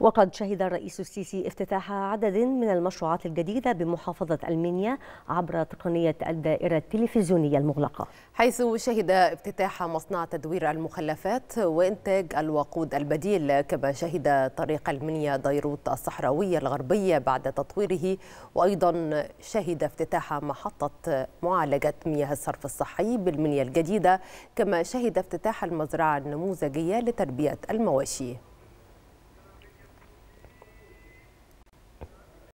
وقد شهد الرئيس السيسي افتتاح عدد من المشروعات الجديدة بمحافظة المنيا عبر تقنية الدائرة التلفزيونية المغلقة حيث شهد افتتاح مصنع تدوير المخلفات وإنتاج الوقود البديل كما شهد طريق المنيا ديروت الصحراوية الغربية بعد تطويره وأيضا شهد افتتاح محطة معالجة مياه الصرف الصحي بالمنيا الجديدة كما شهد افتتاح المزرعة النموذجية لتربية المواشي